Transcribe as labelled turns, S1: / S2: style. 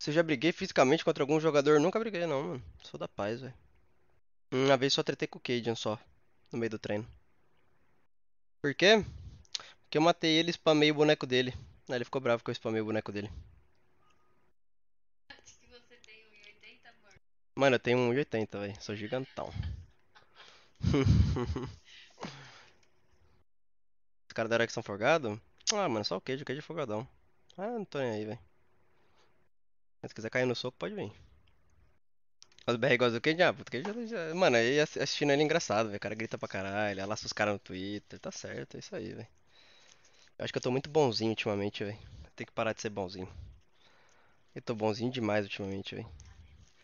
S1: Se já briguei fisicamente contra algum jogador, nunca briguei não, mano. Sou da paz, velho. Uma vez só tretei com o Cajun só, no meio do treino. Por quê? Porque eu matei ele e spamei o boneco dele. Aí ele ficou bravo que eu spamei o boneco dele. Mano, eu tenho 1,80, velho. Sou gigantão. Os caras da são Forgado? Ah, mano, só o queijo, o queijo é folgadão. Ah, não tô nem aí, velho se quiser cair no soco, pode vir. Os BR gostam do Kenji? já... Mano, aí assistindo ele é engraçado, velho. O cara grita pra caralho, alaça os caras no Twitter, tá certo, é isso aí, velho. Eu acho que eu tô muito bonzinho ultimamente, velho. Tem que parar de ser bonzinho. Eu tô bonzinho demais ultimamente, velho.